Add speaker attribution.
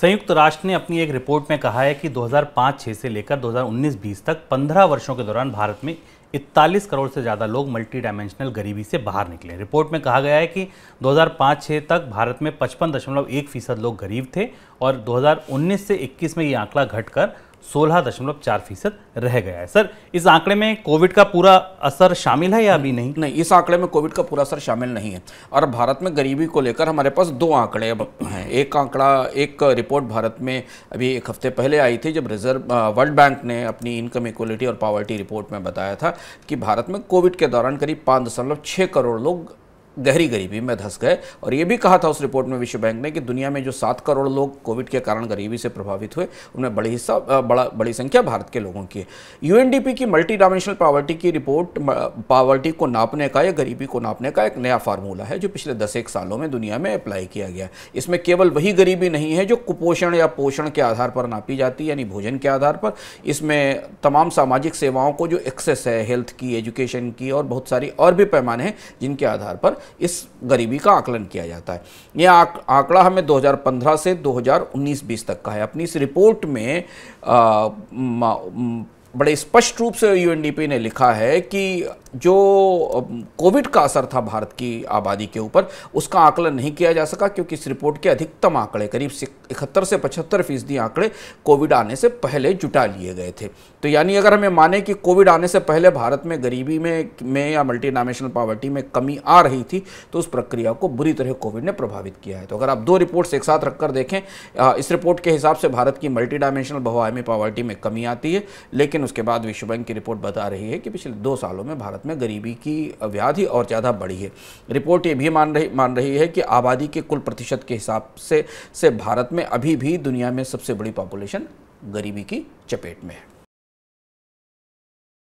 Speaker 1: संयुक्त राष्ट्र ने अपनी एक रिपोर्ट में कहा है कि 2005-6 से लेकर 2019-20 तक 15 वर्षों के दौरान भारत में इकतालीस करोड़ से ज़्यादा लोग मल्टी डायमेंशनल गरीबी से बाहर निकले रिपोर्ट में कहा गया है कि 2005-6 तक भारत में पचपन दशमलव एक फीसद लोग गरीब थे और 2019 से 21 में ये आंकड़ा घटकर सोलह दशमलव चार फीसद रह गया है सर इस आंकड़े में कोविड का पूरा असर शामिल है या अभी नहीं नहीं इस आंकड़े में कोविड का पूरा असर
Speaker 2: शामिल नहीं है और भारत में गरीबी को लेकर हमारे पास दो आंकड़े अब हैं एक आंकड़ा एक रिपोर्ट भारत में अभी एक हफ्ते पहले आई थी जब रिजर्व वर्ल्ड बैंक ने अपनी इनकम इक्वलिटी और पावर्टी रिपोर्ट में बताया था कि भारत में कोविड के दौरान करीब पाँच करोड़ लोग गहरी गरीबी में धंस गए और ये भी कहा था उस रिपोर्ट में विश्व बैंक ने कि दुनिया में जो सात करोड़ लोग कोविड के कारण गरीबी से प्रभावित हुए उनमें बड़ी हिस्सा बड़ा बड़ी संख्या भारत के लोगों की है यूएनडीपी की मल्टी डायमेंशनल पावर्टी की रिपोर्ट पावर्टी को नापने का या गरीबी को नापने का एक नया फार्मूला है जो पिछले दस एक सालों में दुनिया में अप्लाई किया गया इसमें केवल वही गरीबी नहीं है जो कुपोषण या पोषण के आधार पर नापी जाती है यानी भोजन के आधार पर इसमें तमाम सामाजिक सेवाओं को जो एक्सेस है हेल्थ की एजुकेशन की और बहुत सारी और भी पैमाने हैं जिनके आधार पर इस गरीबी का आकलन किया जाता है यह आंकड़ा हमें 2015 से 2019-20 तक का है अपनी इस रिपोर्ट में आ, म, म, बड़े स्पष्ट रूप से यूएनडीपी ने लिखा है कि जो कोविड का असर था भारत की आबादी के ऊपर उसका आकलन नहीं किया जा सका क्योंकि इस रिपोर्ट के अधिकतम आंकड़े करीब इकहत्तर से पचहत्तर फीसदी आंकड़े कोविड आने से पहले जुटा लिए गए थे तो यानी अगर हमें माने कि कोविड आने से पहले भारत में गरीबी में में या मल्टीनामेशनल पावर्टी में कमी आ रही थी तो उस प्रक्रिया को बुरी तरह कोविड ने प्रभावित किया है तो अगर आप दो रिपोर्ट्स एक साथ रखकर देखें इस रिपोर्ट के हिसाब से भारत की मल्टी डायमेंशनल बहुआमी पावर्टी में कमी आती है लेकिन लेकिन उसके बाद विश्व बैंक की रिपोर्ट बता रही है कि पिछले दो सालों में भारत में गरीबी की व्याधि और ज़्यादा बढ़ी है रिपोर्ट ये भी मान रही मान रही है कि आबादी के कुल प्रतिशत के हिसाब से से भारत में अभी भी दुनिया में सबसे बड़ी पॉपुलेशन गरीबी की चपेट में है